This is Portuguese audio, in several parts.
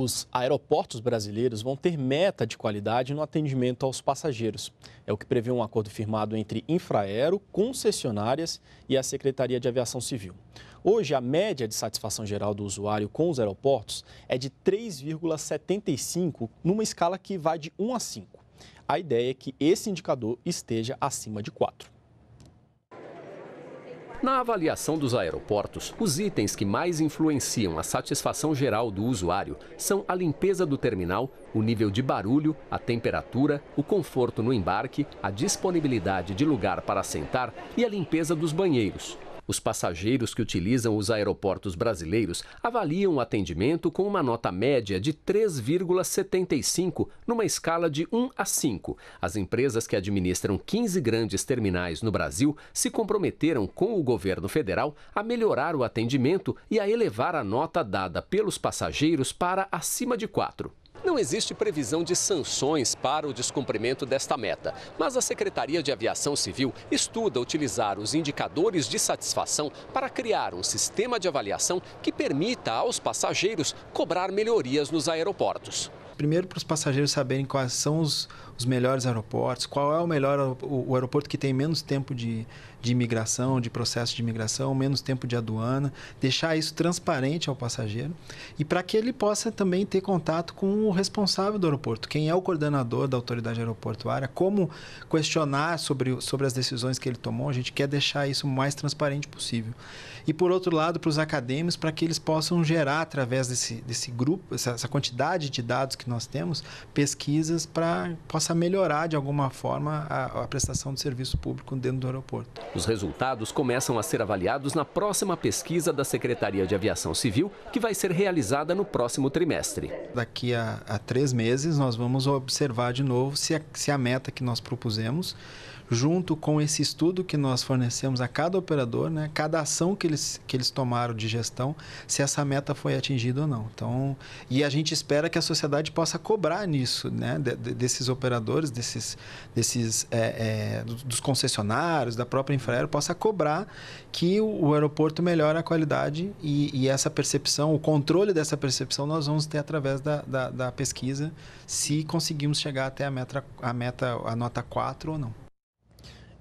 os aeroportos brasileiros vão ter meta de qualidade no atendimento aos passageiros. É o que prevê um acordo firmado entre Infraero, concessionárias e a Secretaria de Aviação Civil. Hoje, a média de satisfação geral do usuário com os aeroportos é de 3,75, numa escala que vai de 1 a 5. A ideia é que esse indicador esteja acima de 4. Na avaliação dos aeroportos, os itens que mais influenciam a satisfação geral do usuário são a limpeza do terminal, o nível de barulho, a temperatura, o conforto no embarque, a disponibilidade de lugar para sentar e a limpeza dos banheiros. Os passageiros que utilizam os aeroportos brasileiros avaliam o atendimento com uma nota média de 3,75 numa escala de 1 a 5. As empresas que administram 15 grandes terminais no Brasil se comprometeram com o governo federal a melhorar o atendimento e a elevar a nota dada pelos passageiros para acima de 4. Não existe previsão de sanções para o descumprimento desta meta, mas a Secretaria de Aviação Civil estuda utilizar os indicadores de satisfação para criar um sistema de avaliação que permita aos passageiros cobrar melhorias nos aeroportos primeiro para os passageiros saberem quais são os, os melhores aeroportos, qual é o melhor o, o aeroporto que tem menos tempo de, de imigração, de processo de imigração, menos tempo de aduana, deixar isso transparente ao passageiro e para que ele possa também ter contato com o responsável do aeroporto, quem é o coordenador da autoridade aeroportuária, como questionar sobre, sobre as decisões que ele tomou. A gente quer deixar isso o mais transparente possível. E por outro lado, para os acadêmicos, para que eles possam gerar através desse, desse grupo, essa, essa quantidade de dados que nós temos, pesquisas para possa melhorar de alguma forma a, a prestação de serviço público dentro do aeroporto. Os resultados começam a ser avaliados na próxima pesquisa da Secretaria de Aviação Civil, que vai ser realizada no próximo trimestre. Daqui a, a três meses, nós vamos observar de novo se a, se a meta que nós propusemos, junto com esse estudo que nós fornecemos a cada operador, né, cada ação que eles, que eles tomaram de gestão, se essa meta foi atingida ou não. Então, e a gente espera que a sociedade possa cobrar nisso, né, de, de, desses operadores, desses, desses é, é, dos concessionários, da própria Infraero possa cobrar que o, o aeroporto melhore a qualidade e, e, essa percepção, o controle dessa percepção nós vamos ter através da, da, da pesquisa se conseguimos chegar até a meta, a meta, a nota 4 ou não.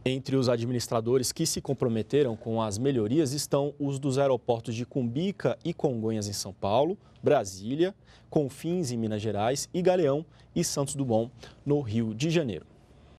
Entre os administradores que se comprometeram com as melhorias estão os dos aeroportos de Cumbica e Congonhas em São Paulo, Brasília, Confins em Minas Gerais e Galeão e Santos Dumont no Rio de Janeiro.